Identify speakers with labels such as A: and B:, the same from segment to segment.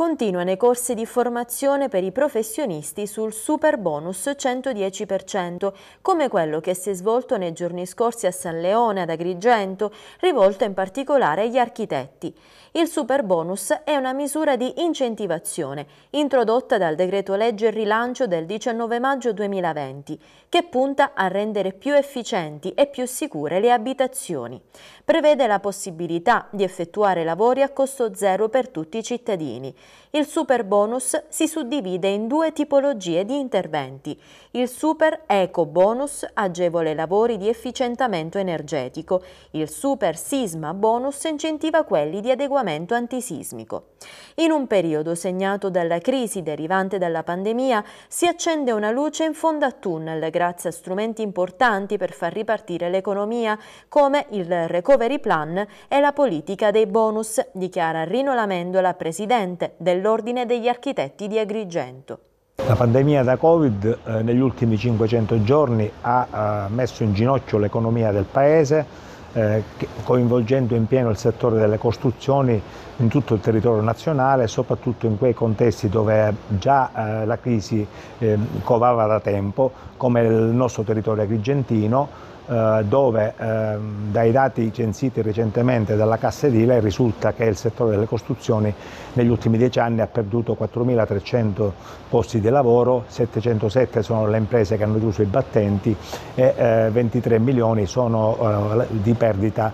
A: continua nei corsi di formazione per i professionisti sul super bonus 110%, come quello che si è svolto nei giorni scorsi a San Leone, ad Agrigento, rivolto in particolare agli architetti. Il super bonus è una misura di incentivazione introdotta dal decreto legge rilancio del 19 maggio 2020, che punta a rendere più efficienti e più sicure le abitazioni. Prevede la possibilità di effettuare lavori a costo zero per tutti i cittadini il super bonus si suddivide in due tipologie di interventi. Il super eco bonus agevole lavori di efficientamento energetico, il super sisma bonus incentiva quelli di adeguamento antisismico. In un periodo segnato dalla crisi derivante dalla pandemia si accende una luce in fondo a tunnel grazie a strumenti importanti per far ripartire l'economia come il Recovery Plan e la politica dei bonus, dichiara Rino Lamendola, presidente dell'Ordine degli Architetti di Agrigento.
B: La pandemia da Covid eh, negli ultimi 500 giorni ha eh, messo in ginocchio l'economia del Paese, eh, coinvolgendo in pieno il settore delle costruzioni in tutto il territorio nazionale, soprattutto in quei contesti dove già eh, la crisi eh, covava da tempo, come il nostro territorio agrigentino, eh, dove ehm, dai dati censiti recentemente dalla Cassa Edile risulta che il settore delle costruzioni negli ultimi dieci anni ha perduto 4.300 posti di lavoro, 707 sono le imprese che hanno chiuso i battenti e 23 eh, milioni sono eh, di perdita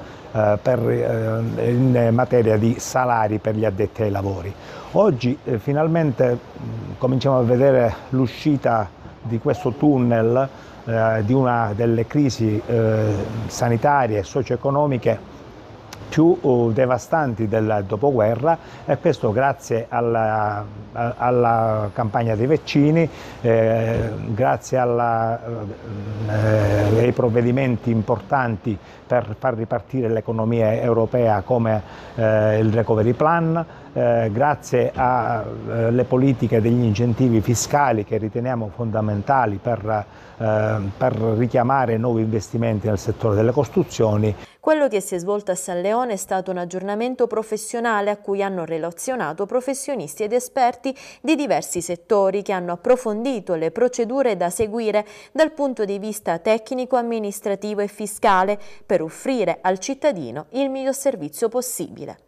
B: per, in materia di salari per gli addetti ai lavori. Oggi finalmente cominciamo a vedere l'uscita di questo tunnel, eh, di una delle crisi eh, sanitarie e socio-economiche più uh, devastanti del dopoguerra e questo grazie alla, alla campagna dei vaccini, eh, grazie alla, eh, eh, ai provvedimenti importanti per far ripartire l'economia europea come eh, il recovery plan, eh, grazie alle eh, politiche degli incentivi fiscali che riteniamo fondamentali per, per richiamare nuovi investimenti nel settore delle costruzioni.
A: Quello che si è svolto a San Leone è stato un aggiornamento professionale a cui hanno relazionato professionisti ed esperti di diversi settori che hanno approfondito le procedure da seguire dal punto di vista tecnico, amministrativo e fiscale per offrire al cittadino il miglior servizio possibile.